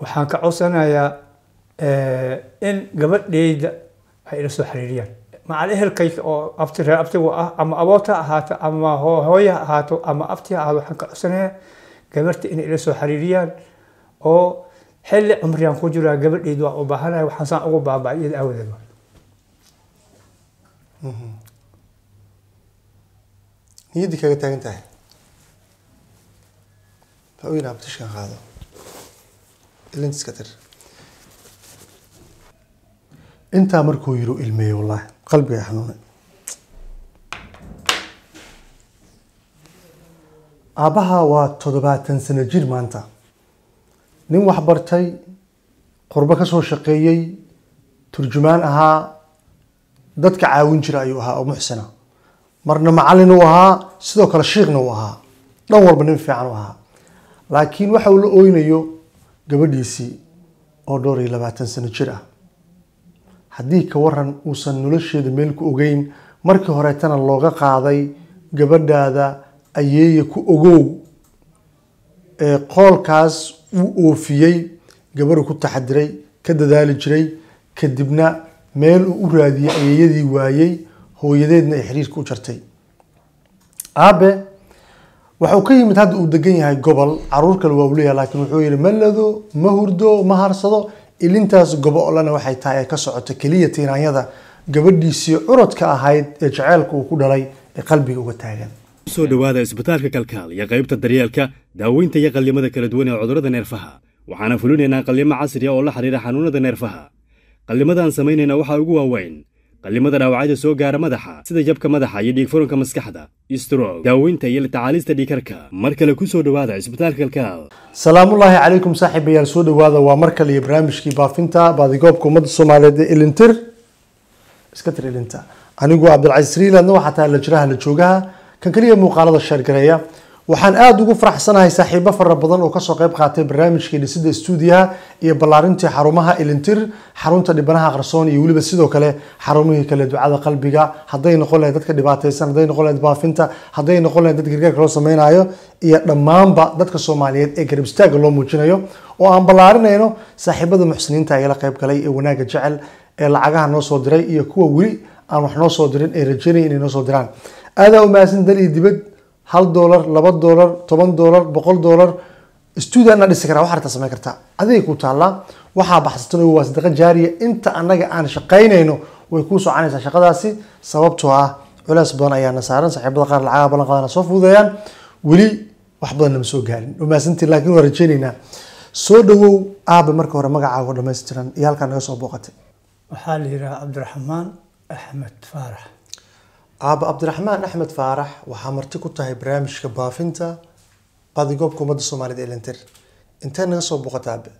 waxaan ka codsanayaa in gabadheyda ay ila soo xiriiriyaan macal ehelkay oo abti reer abtigu ah ama aboota ahaato ama hooya ahaato ama abti ha ahaado waxaan ka codsanayaa gabarhta inay ila soo xiriiriyaan oo xilli cumriyaan ku jiraa gabadheydu waa u baahanaya waxaan saan ugu baaba'ay iyada aawadeed mm-hmm. niyaddii kaga taagan tahay abtishaan qaado iska tir intaa markuu yiru ilmeeye wallaahi qalbiga xanuunay aabbaha waa toddobaatan sano jir maanta nin waxbartay qurbo ka soo shaqeeyey turjumaan ahaa dadka caawin jira ayuu ahaa oo muxsina marna macallin uu ahaa sidoo kale shiikhna uu ahaa dhan walba nin fiican u ahaa laakiin waxa uu la ooynayo gabadhiisii oo dhowr iyo labaatan sano jir ah haddii ka waran uusan nolosheeda meel ku ogeyn markii horeetana looga qaaday gabadhaada ayeeye ku ogow ee qoolkaas uu oofiyey gabadhu ku taxadiray ka dadaali jiray kadibna meel uu u raadiyey ayeeyadii waayey hooyadeedna ay xiriirka u jartay aabe wuxuu ka yimid hadda uu degan yahay gobol caruur kale waa u laakiin wuxuu yidhi ma lado ma hurdo ma harsado ilintaas gobolana waxay tahay ay ka socoto keliya tiiraanyada gabadhiisii curadka ahayd ee jaceylka uu ku dhalay ee qalbiga uga taagan soo dhawaada isbitaalka kalkaal iyo qaybta daryeelka daaweynta iyo qallimada kala duwan ee cudurrada neerfaha waxaana fulinaynaa qallimo casriya ah oo la xidhiira xanuunada neerfaha qallimadan samaynayna waxaa ugu waaweyn qallimada dhaawacyada soo gaara madaxa sida jabka madaxa iyo dhiigfurunka maskaxda istrog daaweynta iyo la dhiigkarka mar kale kusoo dhawaada isbitaalka kalkaal salaamullaahi calaykum saaxiibayaal soo dhawaada waa mar kale iyo barnaamijkii baafinta baadigoobka ummadda soomaaliyeed ee ilintir iska tir ilinta aniguu cabdilcasiis riilaadna waxaa tahay la jiraha la joogaha kan keliya muuqaalada sheergareeya waxaan aada ugu faraxsanahay saaxiibo fara badan oo kasoo qayb qaatay barnaamijkii dhisidda stuudiyaha iyo ballaarintii xarumaha ilintir xarunta dhibanaha qarsoon iyo weliba sidoo kale xarumihii kale ducada qalbiga hadday noqon lahayd dadka dhibaataysan hadday noqon lahayd baafinta hadday noqon lahayd dad gargaarka loo samaynayo iyo dhammaanba dadka soomaaliyeed ee garab loo muujinayo oo aan ballaarinayno saaxiibada muxsiniinta ee qayb galay ee wanaagga jecel ee lacagaha noo soo diray iyo kuwa weli aan wax noo soo dirin ee rajeynaya inay noo soo diraan aadaa u mahadsan daliya dibad hal dolar laba dolar toban dolar boqol dolar stuudio ana dhisi karaa wax artaa samayn kartaa adigay ku taallaa waxaa baxsatan oo waa sadaqa jaariya inta annaga aan shaqaynayno way kuu soconaysaa shaqadaasi sababtoo ah culays badan ayaana saaran saaxiibada qaar lacagaa ballan qaadana soo fududeeyaan weli wax badan nama soo gaarin umaasantii laakiin waa rajaynaynaa soo dhawow aaba marka hore magacaago dhamaystiran iyo naga soo booqatay waxaa la yidhaha cabdiraxmaan axmed faarax aabba cabdiraxmaan axmed faarax waxaa marti ku tahay barnaamijka baafinta baadigoobka ummadda soomaalida elantir intee naga soo booqata aabe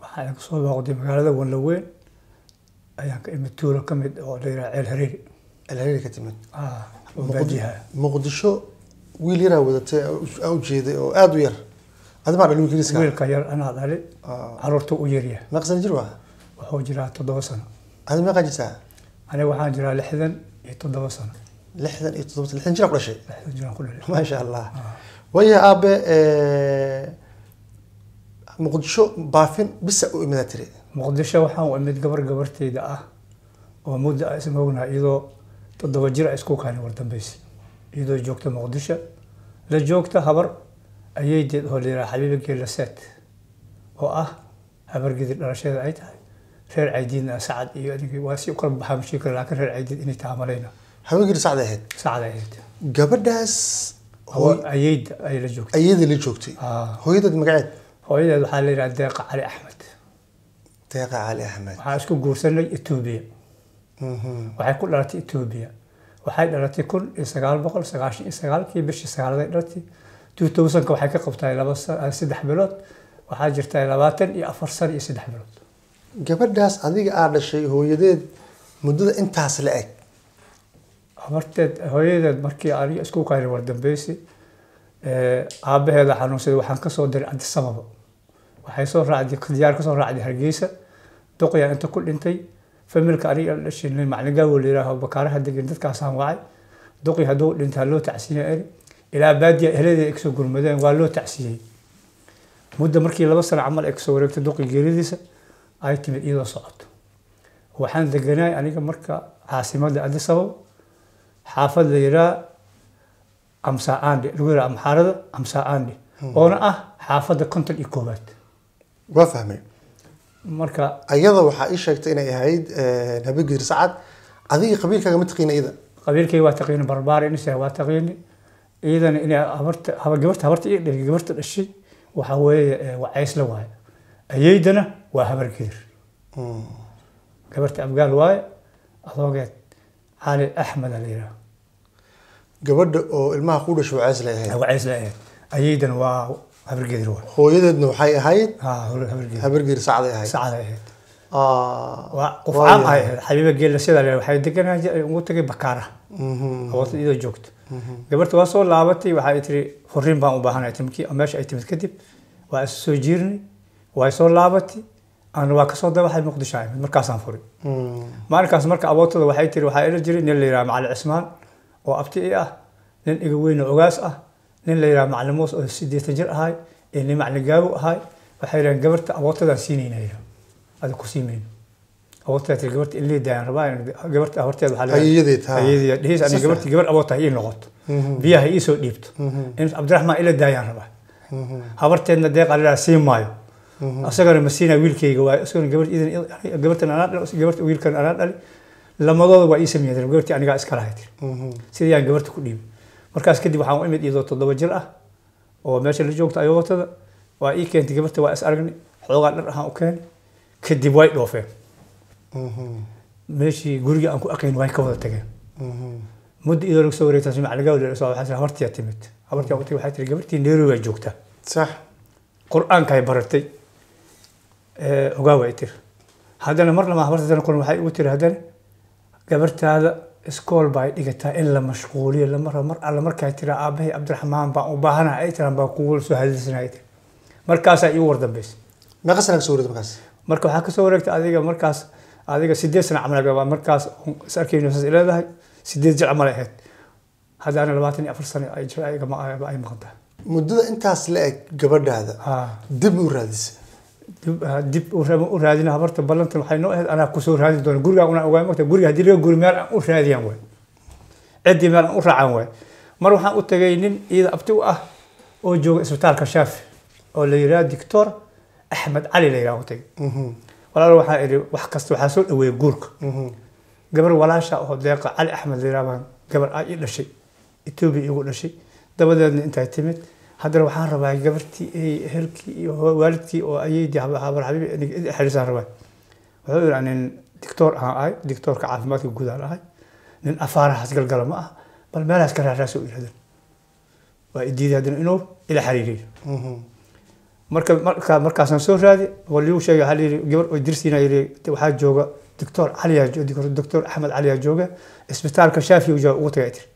waxaa naga soo booqday magaalada wanlaweyn ayaan ka imid tuulo ka mid oo la yidhaha ceel hariiri ceel hariiri ka timid muqdisho wiil yaraa wadatay aa u jeeday oo aada u yar adi maa dhali wiilkiiska wiilka yar anaa dhali caruurta u yarya meeqa sana jir waa wuxuu jiraa toddoba sano adi meeqaa jirtaa aniga waxaan jiraa lixdan iyo toddoba sano lixdan iyo toddoba lixdan jira ku dhashay lixdan jira ku dhashay maasha allah ah. waya aabe eh, muqdisho baafin bisa u imidaa tiri muqdisho waxaan u imid gabar gabarteyda ah oo mudda a isma iyadoo toddoba jir a isku kaani war iyadoo joogta muqdisho la joogta habar ayay deed oo la yidhaha xabiiba geelaseet oo ah habar gidid ay tahay reer caydiidna ah, sacad iyo ninkii waa si ukala baxaa mashiikale laakiin reer caydiid inay taha malayna haweenkiina sacda ahayd sacda ahayd gabadhaas ayeyda ay la joogtay ayeyda la joogtay ah. hooyadeed magaceed hooyadeed waxaa la yidhaha deeqa cali axmed deeqa cali axmed waxaa isku guursanay etoobiya mhm. waxay ku dhalatay etoobiya waxay dhalatay kun iyo sagaal boqol sagaashan iyo sagaalkii bishii sagaaladay dhalatay two thousandka waxay ka qabtaay laba ah, saddex bilood waxaa jirta labaatan iyo afar sano iyo saddex bilood gabadhaas adiga aad dhashay hooyadeed muddada intaas la eg marteed hooyadeed markii aniga isku qayna war dambeysi aabaheeda xanuunsaday waxaan kasoo diray cabdisamaba waxay soo raacday diyaar kasoo raacday hargeysa doqyaan inta ku dhintay familka aniga dhashinay maclingaabo la yihaaho bakaaraha degan dadkaasaan wacay doqi hadduu dhintay loo tacsiiya eri ilaa baadiya ehlada ay kasoo gurmadeen waa loo tacsiyey mudda markii laba sano camal ay kasoo wareegtay doqi geeridiisa ay timid iyadoo socoto waxaan deganahay aniga marka caasimada adisabab xaafad la yiraa amsaa aandhe lagu hmm. oona ah xaafadda konton iyo koowaad waa fahmay marka iyada waxaa ii sheegtay inay ahayd eh, nabigir sacad adiga qabiilkaaga ma taqiina iyada qabiilkayga waa taqiini barbaar inisa waa taqiini iyadana inay habarta gabarta habarta gabarta dhashay waxaa weeye eh, wacays la waayo ayaydana waa habar gedir gabarta abgaal waaye adoogeed cali axmed alayidha gabadha oo ilmaha ku dhasho waceys lay ahayd waceys lay ahayd ayaydan waa habar waa hooyadeedna waxay ahayd habar gedir ahayd sacday ahayd qof caam ahay ahayd xabiiba geella sidaa leedahay waxay deganaa ugu tagay bakaara mm-hmm. awoodta iyadoo joogto mm-hmm. gabarta waa soo laabatay waxay tiri furiin baan u baahanay timkii meesha ay timid kadib waa is jiirnay waa soo laabatay aan waa kasoo dabaxay muqdisho imid markaasaan furi hmm. maalinkaas marka abootooda waxay tiri waxaa ila jiray nin la yidhaha macalin cismaan oo abti i ah nin iga weyne ogaas ah nin la yidhaha macalin muus oo sideetan jir ahay iyo nin macalin gaabo ahay waxay yidhahan gabarta abootadaan siinayna yidhaha ku siimayno abootadaad ah hmm. biyaha iisoo dhiibto hmm. in cabdiraxmaan ila daayaan rabaa habarteedna deeqaa la yidhaha maayo Uh-huh. asagana masiina wiilkayga waay asagana gabar idin gabartan anaa dhali gabarta wiilkan anaa dhali lamadooda waa ii sameeyeen gabartii anigaa iska lahay tiri uh-huh. sidii aan gabarta ku dhiibay markaas kadib waxaan u imid iyadoo toddoba jir ah oo meesha la joogta ayootada waa ii keentay gabarta waa is aragnay xoogaa dhar ahaan u keenay kadib way dhoofeen uh-huh. meeshii guriga aan ku aqayn way ka wada tageen muddo iyadoo lagu soo wareegtaan sumay habartiyaa timid habartiyaa u tagay waxaa tiri gabartii nairobi baa joogtaa sax qur-aankaay baratay ogaawa ay tiri haddana marna maabartadana gabartaada iskool baa dhigataa in la mashquuliyo lamara markaa tiraa aabbahay cabdiraxmaan baan u baahanaha ay tiraan baa kugu soo hadlisanaya tiri markaasaa iigu wardambaysa meeqa kasoo wareegta markaas marka waxaa kasoo wareegta adiga markaas adiga sideed sana camal agabaa markaas is arkayno saas ileedahay sideed jir camal ahayd haddaana labaatan iyo afar sano ay jir ay maqan muddada intaas la eg gabadhaada dib u raadisa Ah, dib u raadin habarta u tagay nin iyada abti u ah oo jooga isbitaalka shaafi oo la yidhaha axmed cali la yidhaha mhm. waxaa idhi wax kasta waxaa soo dhaweeya guurka mhm. gabar walaasha oo deeqa cali axmed la baan gabar aa ii dhashay etoobiya igu dhashay dabadeedna intaa timid haddana waxaan rabaa gabartii helkii iyo waalidkii oo ayeydi xabar xabiib rabaa wuxuu yidhaa nin dictoor aan ahay dictoorka caafimaadka guudaan ahay nin afaarahaas galgala ma ah bal meelahaas ka raaraaso yidhahdeen waa idiiday haddana inuu ila xiriiriyo mhm. marka marka markaasaan soo raadi waligu sheegay waxaa layidhi gabar oo dirsiina yidhi waxaa jooga doctor caliyaa doctor axmed caliyaa jooga isbitaalka shaafiya ugu tagay tir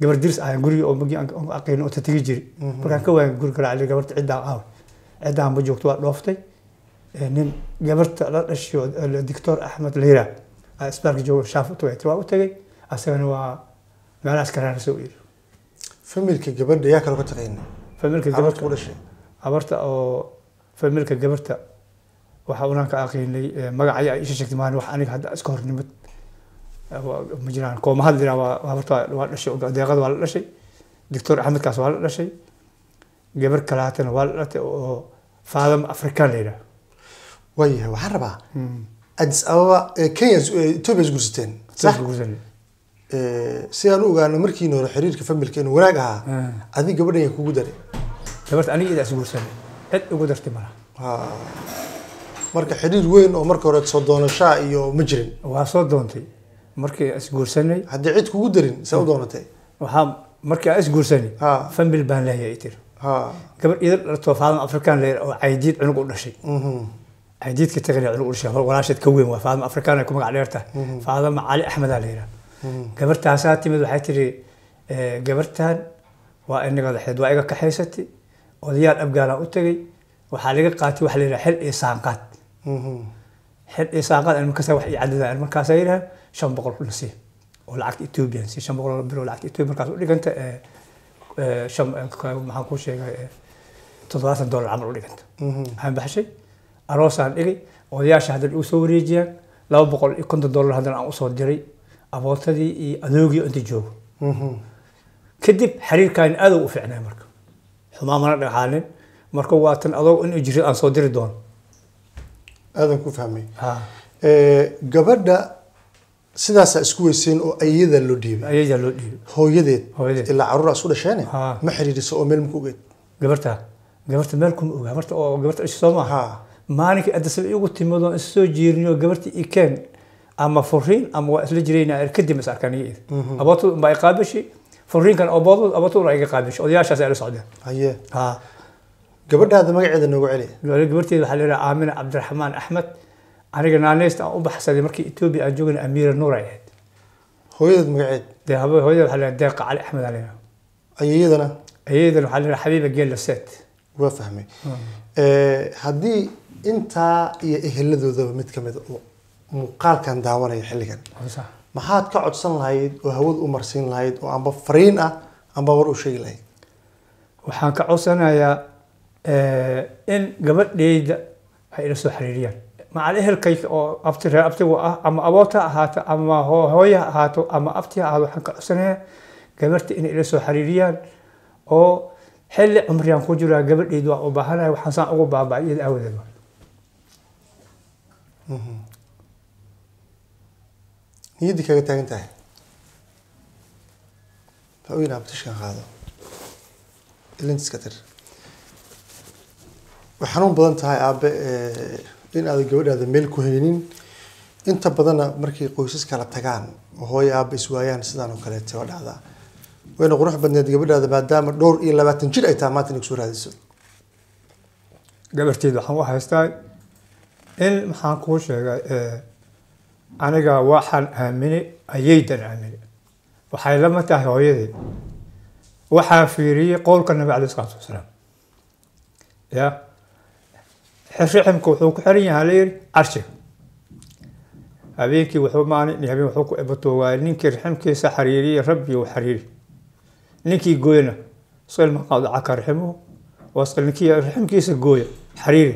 gabar dirs ahan guriga oo magi aqiin oo tategi jiri mhm. markaan ka waagan guri kale gabarta ciddaan caaw ciddaan ma joogto waa dhooftay nin gabarta la dhashiyo doctor axmed liira isbitaalka ah, jooga shaafatu waa u tagay asagana waa meelahaas karaarasa u yiri familka gabadha yaa kale ka taqayna familka gabarta dhashay abarta oo familka gabarta waxaa unaan ka aqiinay magaca ayaa isha sheegtay wax aniga hadda iska hornimad ma jiraan koomahad liraa horta waa dhashay deeqada waa la dhashay doctor axmedkaas waa la dhashay gabar kalaatana waa la dhatay oo faadam afrikaan la yidhaha waayahay waxaan rabaa hmm. addis ababa kenya ethiopia isguursateen si aan u ogaano markiina hore xiriirka familka inuu wanaag ahaa hmm. adii gabadhan yaa kugu daray gabarta aniga idaa isguursanay cid ugu dartay malaha marka xiriir weyn oo marka hore soo doonashaa iyo ma jirin waa soo doontay markii isguursanay haddii cid kugu darin se u hmm. doonatay waxaa markii aan isguursanay famil baan leeyahay ay tiri gabar idar dhartoo faadama afrikaan leeyahay oo caydiid cunug u dhashay mhm. caydiidka tagana cunug u dhashay walaasheed ka weyn waa faadama afrikaan ku magac dheerta mhm. faadama cali axmedaa la yidhaha mhm. gabartaasaa timid waxay tiri eh, gabartan waa inaga daxeed waa iga kaxaysatay odayaal abgaalaan u tagay waxaa laga qaatay waxa la yidhaha xil iyo saanqaad xil iyo saanqaad markaasa wax i cadadaan markaasaa yidhaha shan boqol lasi oo lacagta ethoobian si shan boqol bilo lacagta ethiopia markaas u dhiganta eh, eh, shan eh, maxaan kuu sheegay toddobaatan dollar camal u dhiganta waxaan mhm. baxshay aroosaan dhigay odayaasha haddana igu soo wareejiyaan laba boqol iyo konton dollar haddana aan usoo diray abootadii iyo adoogii inta joogo mhm. kadib xiriirkaani aad u fiicnay marka xumaa mana dhaqaanin marka waa tan adoog in jiro aan soo diri doono aadan ku fahmay gabadha sidaasaa isku weyseyn oo ayadaa loo dhiibay loo dhiibay hooyadeed hooyadeed ilaa caruura isku dhasheene ma xiriirisa oo meel ma ku ogeed gabarta gabarta meel kuma ogaa marta oo gabarta isha soo maaha maalinkii addasaba igu timadoo is soo jeeriniyo gabarta i ama furiin ama waa isla jiraynaa er kadib is arkaan mhm. iga abootu baa i qaabishi furiinkan abootu abootu iga qaabishi odayaashaas ay la socdeen haye gabadhaada magaceeda noogu celi gabarteeda waxaa la yidhaha aamina cabdiraxmaan axmed aniga naaneysta aan u baxsaday markii etoobiya aan joogana amiira nuur ay ahayd hooyadeed magaceed dee haba hooyada waxaa leedahay deeqa cali axmed alina ayayadana ayayadana waxaa leedahay xabiiba geella set waa fahmay hmm. eh, haddii intaa iyo eheladoodaba mid ka mid muuqaalkan daawanaya xilligan maxaad ka codsan lahayd oo hawad u marsiin lahayd oo amba fariin ah amba war u sheegi lahayd waxaan ka codsanayaa eh, in gabadheyda ay ila soo xiriiriyaan macal ehelkay oo abtireer abtigu ah ama abood ha ahaato ama hooyo ahaato ama abti ha ahaado waxaan ka codsanaya gabarta inay ila soo xiriiriyaan oo xilli cumriyaan ku jiraa gabadheydu waa u baahanahay waxaan saan ugu baaba-ay iyada aawadeed mhm. niyaddi kaga taagan tahay u yidhaha batishkan qaado ilintiska tir way badan tahay aabe eh, in aadan gabadhaada meel ku haynin inta badanna markay qoysas kala tagaan oo hooyo aabba iswaayaan sidaan oo kaleeta oo dhacdaa wayna qurux badneed gabadhaada maadaama dhowr iyo labaatan jir ay tahay maanta inay kusoo raadiso gabarteyda waxaan u haystaa in maxaan kuu sheegay eh, aniga waxaan aamini ayaydan aamini waxay lama tahay hooyadii waxaa fiiriyey qowlka nabi calei isalatu wasalaam ya raximka wuxuu ku xiran yahay layidhi carshiga habeenkii wuxuu maalin habeen wuxuu ku ebatoogaay ninkii raximkiisa xariiriya rabbi uu xariiri ninkii gooyna isqil maqaad caka raximuhu wasqil ninkii raximkiisa gooya xariiri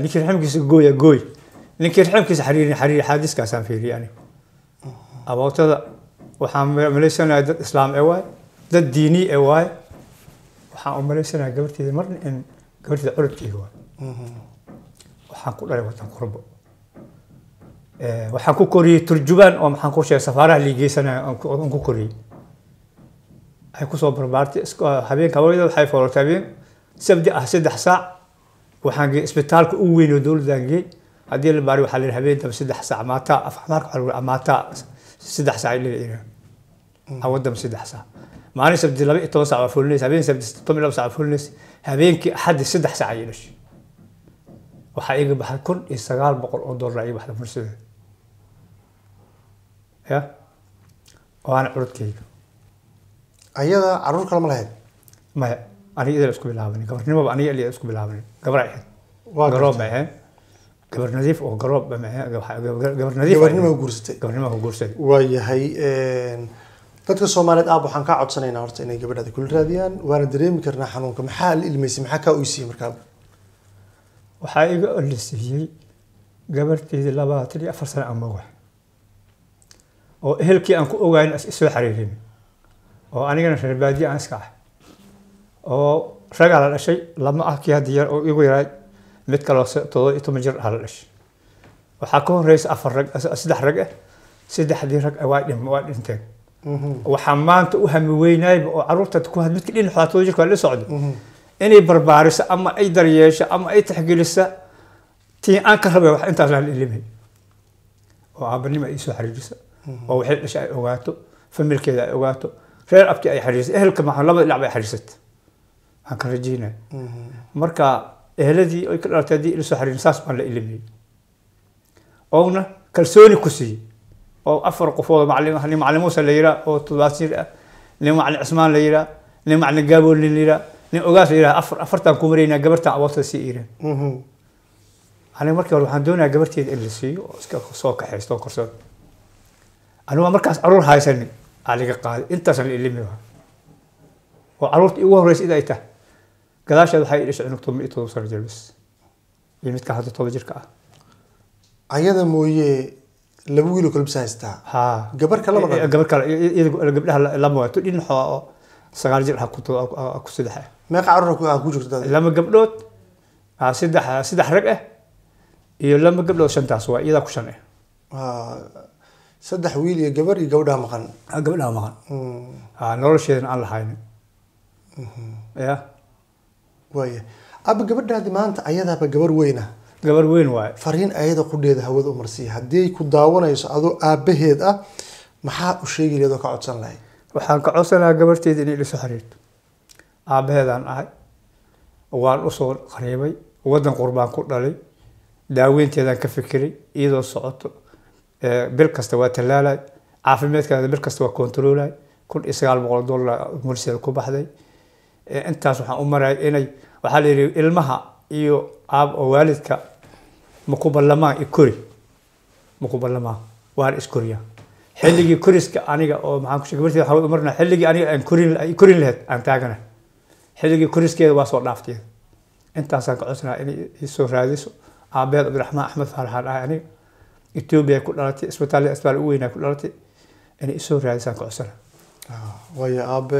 ninkii raximkiisa gooya gooy ninkii raximkiisa xariirin xariiri xaadiiskaasaan fiiriyay aniga abootada waxaan malaysanaya dad islaam ee waay dad diini ee waay waxaan u malaysanaya gabarteeda marna in gabarteeda curudkeega waay waxaan ku dhalay wadan kurbo eh, waxaan ku koriyey turjubaan oo maxaan ku sheegay safaaraha liigeysanaya aan ku koriyey waxay kusoo barbaartay habeenka haweenka waxay foorartay habeen sabdi ah saddex saac waxaan geeyey isbitaalka ugu weyn oo dowladdan geey haddii la baaray waxaa la yidhi habeentaba saddex saac maataa afxmaarka waxaa lagu amaataa saddex saac ay leeyihin mm. awadam saddex saac maalin sabdi laba iyo toban saac waa fulinaysa habeen sabdi toban iyo laba saac waa fulinaysa habeenkii axaddi saddex saac ayay dhashay waxaa iga baxay kun iyo sagaal boqol oo dollar iga baxda fursadda ya waana curudkayga ayada caruur kale ma lahayd maya aniga idaa isku bilaabanin gabarnimoba aniga ilaa isku bilaabanin gabra ahayd garoob ma ahayn gabar nadiif oo garoob ma ahayn guursatay gabarnimo dadka soomaaliyeed aab waxaan kaa codsanaynaa horta inay gabadhaada kula raadiyaan waana dareemi karnaa xanuunka maxaa la ilmaysay maxaa kaa uysiiyey markaaba waxaa iga olisiiyey gabarhdeedii labaatan iyo afar sane ama oo ehelkii aan ku ogayn isoo xariirin oo anigana reerbaadiya aan iska ah oo ragaa la dhashay lama ah kii hadda yar oo igu yaraa mid kaloo todoba iyo toban jir ah la dhashay waxaa ka horeysa afar rag saddex rag ah saddexdii rag waa dhim waa dhinteen mhm. waxaa maanta u hami weynayba oo caruurta ku mid ka dhin todoba jirka la socdo mhm inay barbaariso ama ay daryeesho ama ay taxgelisa tii aan ka rabay wax intaasaan ilimay oo aabanimo ay soo xariiriso mhm. oo waxay dhasha ay ogaato familkeeda ay ogaato reer abti ay xariirsa ehelka maxaa laba dhinac bay xariirsata waxaan ka rajeynaya mhm. marka eheladii ay ka dhalatay haddii ila soo saas baan la ilimay oona kalsooni ku siiyey oo afar qofood maclim nin maclin muuse la yiraa oo toddobaad jir ah nin maclin cismaan la yiraa nin maclin gaaboolin la yiraa nin ogaas yidhah afar afartaan ku maraynaa gabarta awoodta sii iran mhm. aniga markii hore waxaan doonayaa gabarteeda in la siiyo oo iska soo kaxaysto oo korsoon aniguaa markaas caruur haysanin aa qaaday intaasaan la ilimi lahaa oo caruurta igu horreysa id ay gadaasheed waxay dhashay cunug toban iyo todoba sano jirbis iyo midka hadda toban jirka ah ayada mooye laba wiiloo kalbisa haystaa ha gabar kale gabar kale gabdhaha lama waato dhin xoa oo sagaal jir ku saddex lama gabdhood saddex saddex rag ah iyo lama gabdhood shantaas waa iyadaa ku shan ah saddex wiil iyo gabar iyo gabdhaha maqan gabdhaha maqan nolosheedan aan lahayn ya waaya aba gabadhaadi maanta ayadaaba gabar weyna gabar weyn waaye fariin ayada qudheeda hawada umarsiiya haddii ay ku daawanayso adoo aabaheed ah maxaa u sheegi leed ka codsan lahayd waxaan ka codsanaa gabarteeda inay dhiso xiriirto aabaheedaan ahay waan usoo qariibay wadan qurbaan ku dhalay daaweynteedaan ka fikiray iyadoo socoto bil kasta waa tallaalay caafimaadkaada bil kasta waa kontaroolay kun iyo sagaal boqol dollar mursel ku baxday intaas waxaan u maraya inay waxaa la yidhi ilmaha iyo aab oo waalidka maku ballamaan i kori maku ballamaan waan iskoriyaa xilligii koriska aniga oo maaamarna xilligii aniga aan korin lahayd aan taagana xilligii koriskeeda waa soo dhaaftay intaasaan ka codsanaa inay isoo raadiso aabeed cabdiraxmaan axmed faaraxaan ah aniga etoobiya ku dhalatay isbitaal isbitaal u weynaa ku dhalatay inay isoo raadisaan ka codsana ah, waayo aabe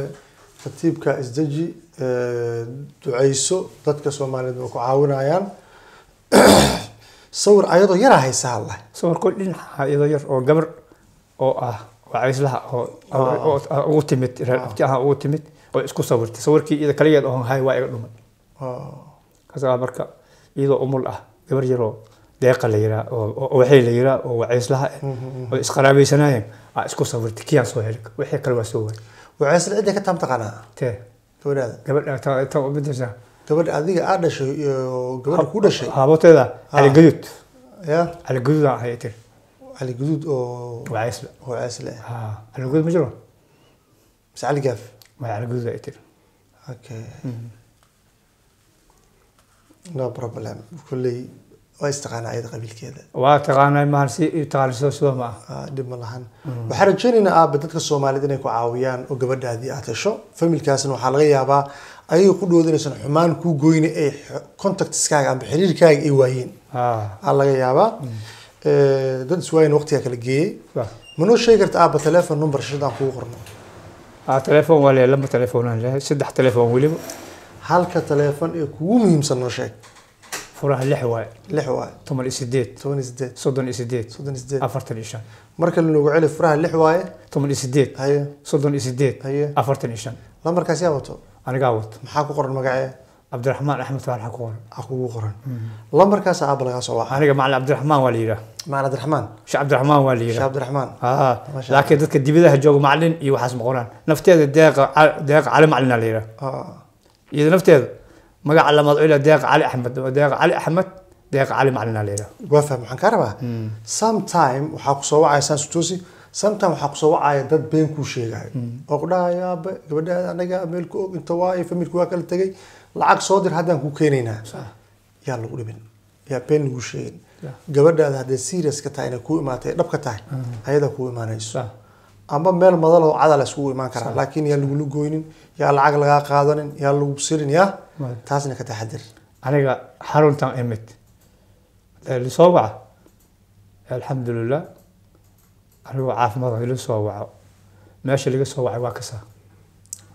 khatiibka isdeji eh, duceyso dadka soomaaliyeed waa ku caawinayaan sawir ayadoo yaraa haysaa hadlah sawirko dhinaca ayadoo yar oo gabar oo ah wacayslaha oo ugu timid reer abti ah ugu timid oo isku sawirtay sawirkii iyada kaligeed oo hay waa iga dhumay kasaa marka iyadoo umul ah gabar yaroo deeqa la yiraa oo waxay la yiraa oo wacayslaha eh, mm-hmm, mm-hmm. oo isqaraabeysanayeen aa ah, isku sawirtay kiyaan soo heli wixii kale waa soo waay wacayslaha cidday ka taamtaqaanaa tee gabadhaada ah, gabadha midasa gabadha adiga aad dhashay iyo gabadha ku dhashay haaboteeda ah. caligaduud caligaduudan ahay tiri cali guduud oo waasle ma jiro mise cali ma cali ay tiri okay no problem kulley waa istaqaanaa ayada qabiilkeeda waa taqaanaa maahan si taqaaniso sido ma ah dhib ma lahan waxaan rajeynaynaa aaba dadka soomaaliyeed inay ku caawiyaan oo gabadhaadii aad hesho familkaasna waxaa laga yaabaa ayaga ku dhowod xumaan kuu goyne ay contactskaaga amba xiriirkaaga ay waayeen aa laga yaabaa dad iswaa in kala geeyey manoo sheegi karta aaba telefon number shadaan kugu qorno telefon waa leeyahay lamba telefonaan leeyahay saddex telefon weliba halka telefon ee kugu muhiimsan noo sheeg furaha lix waay lix waay toban iyo sideed toban iyo sideed soddon iyo sideed soddon iyo sideed afartan iyo shan mar kale noogu celi furaha lix waaye toban iyo sideed haye soddon iyo sideed haye afartan iyo shan lambarkaas yaa wato anigaa wato maxaa ku qoran magaceeda cabdiraxmaan axmed faarax kugu qoran mm-hmm. lambarkaas aabalagaas waa aniga macalin cabdiraxmaan waa la yidhaah macalin cabdiraxmaan sheekh cabdiraxmaan waa la yidhaah sheekh cabdiraxmaan aa laakiin dadka dibadaha jooga macalin iyo waxaas maqonaan nafteeda deeqa deeqa cali macalin la yidhaah iyada nafteeda magaca lamaad oo deeqa cali axmed deeqa cali axmed deeqa cali macalin la yidhaah waa fahm waxaan kaa rabaa mm. sometime waxaa ku wacaya saan sutuusi sometime waxaa kusoo wacaya dad been kuu sheegayo mm. oo ku dhahayo aabe gabadhaada anaga meelku og inta waayo familku waa kala tegay lacag soo dir haddaan ku keenaynaa yaa lagu dhibin yaa been lagu sheegin gabadhaada hadday seriuska tahay inay kuu imaatay dhabka tahay mm. ayadaa kuu imaanayso amba meel madaloo cadala iskugu imaan karaa laakiin yaa lagula goynin yaa lacag lagaa qaadanin yaa lagu silin yaa taasna ka taxadir aniga xaruntan imid soo waca alxamdulilah anigoo caafimaad ila soo waco meesha laga soo wacay waa kasaa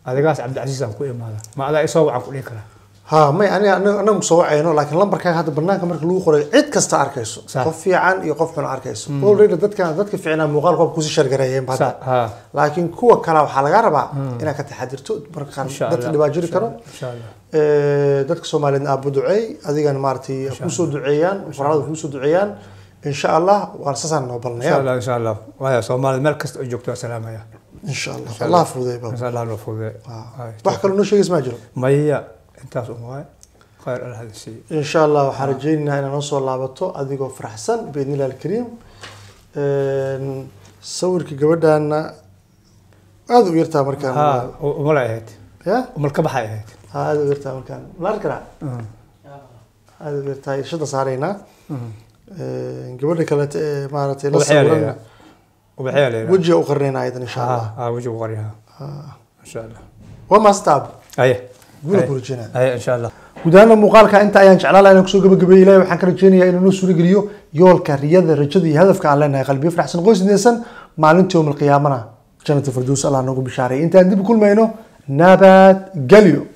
adigaas cabdicasiis aan ku imaada ma adaa isoo wacan kudhihi karaa ha may anagu soo wacayno laakiin lambarkaaga hadda banaanka marka lagu qorayo cid kasta arkayso qof fiican iyo qof xun arkayso mm. already dadka dadka fiicnaa muuqaalku waa kusi shargareeyeen baa laakiin kuwa kala waxaa lagaa rabaa mm. inaad ka taxadirto marka qaar dadka dhibaa jiri karo eh, dadka soomaaliyeed aabbo duceey adigan maaratay kusoo duceeyaan qoraalada kusoo duceeyaan insha allah waan saasaan noo insha allah waaya soomaalida meel kasta oo joogto waa insha allah allah fududeewax kaloo noo allah waxaan rajeynaynaa inaa noo soo laabato adigoo faraxsan biidn illah alkariim ehm, sawirka gabadhaana aada u yartaa markaan umala ahayd ya umal ka baxay ahayd aada u yartaa markaan la arki karaa mm. aada u yartaa irshada saaraynaa mm. ehm, gabadha kaleeta ee eh, maaratay la sawiran وبحيا لي وجه وقرينا ايضا ان شاء آه، الله اه, آه وجه وقرينا اه ان شاء الله وما ستاب اي قول قول جنا اي ان شاء الله ودانا مقالك انت ان شاء الله انك سوق بقبيلة وحن كرجيني انو نسول قريو يول كاريادة رجدي هدفك على انها قلبي فرح سن قوي سنسان ما لنتهم القيامنا جنة فردوس الله نقو بشاري انت عندي بكل ما ينو نابات قليو